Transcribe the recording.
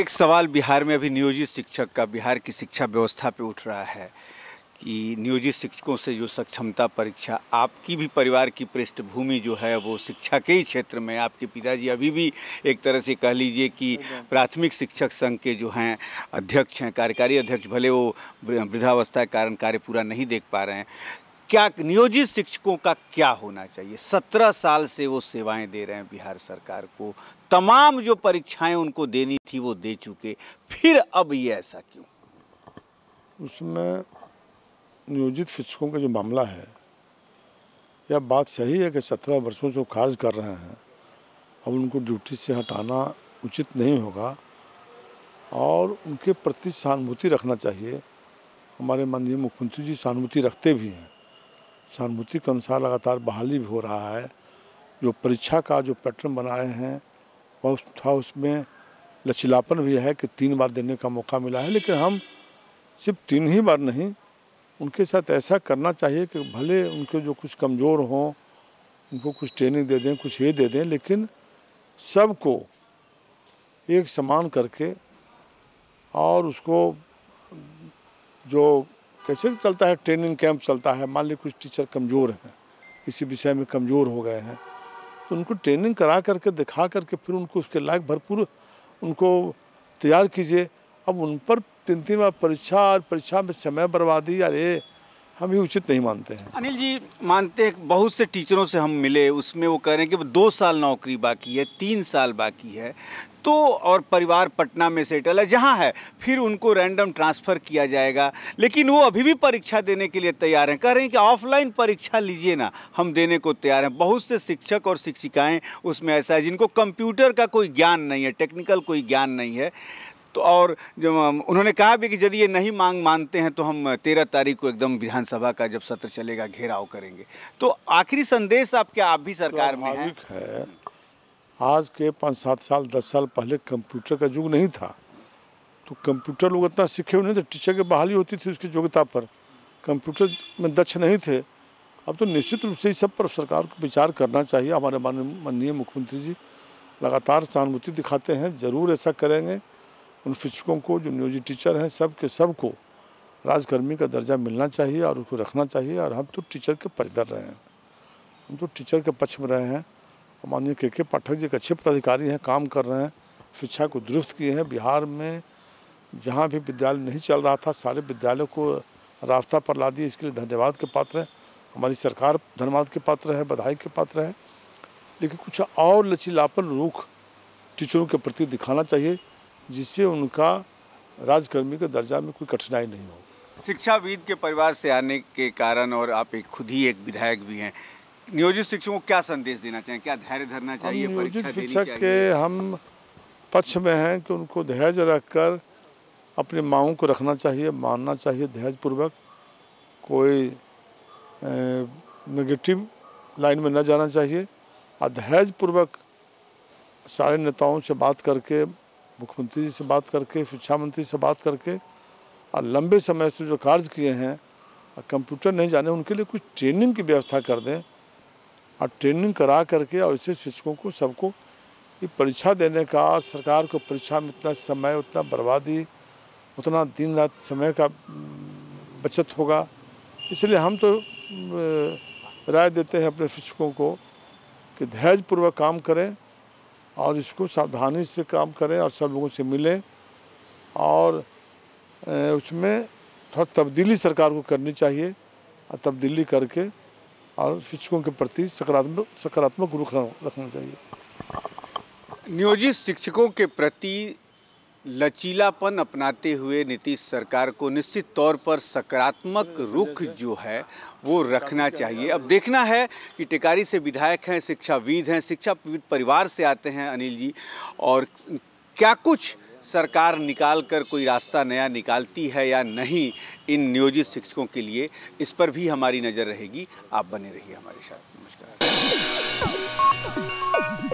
एक सवाल बिहार में अभी नियोजित शिक्षक का बिहार की शिक्षा व्यवस्था पे उठ रहा है कि नियोजित शिक्षकों से जो सक्षमता परीक्षा आपकी भी परिवार की पृष्ठभूमि जो है वो शिक्षा के ही क्षेत्र में आपके पिताजी अभी भी एक तरह से कह लीजिए कि प्राथमिक शिक्षक संघ के जो हैं अध्यक्ष हैं कार्यकारी अध्यक्ष भले वो वृद्धावस्था के कारण कार्य पूरा नहीं देख पा रहे हैं क्या नियोजित शिक्षकों का क्या होना चाहिए सत्रह साल से वो सेवाएं दे रहे हैं बिहार सरकार को तमाम जो परीक्षाएं उनको देनी थी वो दे चुके फिर अब ये ऐसा क्यों उसमें नियोजित शिक्षकों का जो मामला है यह बात सही है कि सत्रह वर्षों से कार्य कर रहे हैं अब उनको ड्यूटी से हटाना उचित नहीं होगा और उनके प्रति सहानुभूति रखना चाहिए हमारे माननीय मुख्यमंत्री जी सहानुभूति रखते भी हैं सहानुभूति के अनुसार लगातार बहाली भी हो रहा है जो परीक्षा का जो पैटर्न बनाए हैं और थोड़ा उसमें लचीलापन भी है कि तीन बार देने का मौका मिला है लेकिन हम सिर्फ तीन ही बार नहीं उनके साथ ऐसा करना चाहिए कि भले उनके जो कुछ कमज़ोर हों उनको कुछ ट्रेनिंग दे दें कुछ ये दे दें लेकिन सबको एक समान करके और उसको जो कैसे चलता है ट्रेनिंग कैंप चलता है मान लीजिए कुछ टीचर कमज़ोर हैं किसी विषय में कमज़ोर हो गए हैं तो उनको ट्रेनिंग करा करके दिखा करके फिर उनको उसके लायक भरपूर उनको तैयार कीजिए अब उन पर तीन तीन बार परीक्षा और परीक्षा में समय बर्बादी अरे हम ये उचित नहीं मानते हैं अनिल जी मानते हैं बहुत से टीचरों से हम मिले उसमें वो कह रहे हैं कि दो साल नौकरी बाकी है तीन साल बाकी है तो और परिवार पटना में सेटल है जहाँ है फिर उनको रैंडम ट्रांसफ़र किया जाएगा लेकिन वो अभी भी परीक्षा देने के लिए तैयार हैं कह रहे हैं कि ऑफलाइन परीक्षा लीजिए ना हम देने को तैयार हैं बहुत से शिक्षक और शिक्षिकाएं उसमें ऐसा है जिनको कंप्यूटर का कोई ज्ञान नहीं है टेक्निकल कोई ज्ञान नहीं है तो और जब उन्होंने कहा भी कि यदि ये नहीं मांग मानते हैं तो हम तेरह तारीख को एकदम विधानसभा का जब सत्र चलेगा घेराव करेंगे तो आखिरी संदेश आप क्या आप भी सरकार में हैं है। आज के पाँच सात साल दस साल पहले कंप्यूटर का युग नहीं था तो कंप्यूटर लोग इतना सीखे हुए नहीं थे टीचर की बहाली होती थी उसकी योग्यता पर कंप्यूटर में दक्ष नहीं थे अब तो निश्चित रूप से इस सब पर सरकार को विचार करना चाहिए हमारे माननीय मुख्यमंत्री जी लगातार सहानुभूति दिखाते हैं ज़रूर ऐसा करेंगे उन शिक्षकों को जो नियोजित टीचर हैं सब के सब को राजकर्मी का दर्जा मिलना चाहिए और उसको रखना चाहिए और हम तो टीचर के पक्षधर रहे हैं हम तो टीचर के पक्ष में रहे हैं माननीय के के पाठक जी एक अच्छे पदाधिकारी हैं काम कर रहे हैं शिक्षा को दुरुस्त किए हैं बिहार में जहाँ भी विद्यालय नहीं चल रहा था सारे विद्यालयों को रास्ता पर ला दिए इसके लिए धन्यवाद के पात्र हैं हमारी सरकार धन्यवाद के पात्र है बधाई के पात्र है लेकिन कुछ और लचीलापन रुख टीचरों के प्रति दिखाना चाहिए जिससे उनका राजकर्मी के दर्जा में कोई कठिनाई नहीं हो शिक्षाविद के परिवार से आने के कारण और आप एक खुद ही एक विधायक भी हैं नियोजित शिक्षकों को क्या संदेश देना चाहिए क्या धैर्य धरना चाहिए नियोजित शिक्षक के हम पक्ष में हैं कि उनको धैर्य रखकर अपनी माओ को रखना चाहिए मानना चाहिए पूर्वक कोई नेगेटिव लाइन में न जाना चाहिए और पूर्वक सारे नेताओं से बात करके मुख्यमंत्री जी से बात करके शिक्षा मंत्री से बात करके और लंबे समय से जो कार्य किए हैं कंप्यूटर नहीं जाने उनके लिए कुछ ट्रेनिंग की व्यवस्था कर दें और ट्रेनिंग करा करके और इससे शिक्षकों को सबको ये परीक्षा देने का और सरकार को परीक्षा में इतना समय उतना बर्बादी उतना दिन रात समय का बचत होगा इसलिए हम तो राय देते हैं अपने शिक्षकों को कि धैर्यपूर्वक काम करें और इसको सावधानी से काम करें और सब लोगों से मिलें और उसमें थोड़ा तब्दीली सरकार को करनी चाहिए और तब्दीली करके और शिक्षकों के प्रति सकारात्मक सकारात्मक रुख रखना चाहिए नियोजित शिक्षकों के प्रति लचीलापन अपनाते हुए नीतीश सरकार को निश्चित तौर पर सकारात्मक रुख जो है वो रखना चाहिए अब देखना है कि टिकारी से विधायक हैं शिक्षाविद हैं शिक्षा परिवार से आते हैं अनिल जी और क्या कुछ सरकार निकाल कर कोई रास्ता नया निकालती है या नहीं इन नियोजित शिक्षकों के लिए इस पर भी हमारी नज़र रहेगी आप बने रहिए हमारे साथ नमस्कार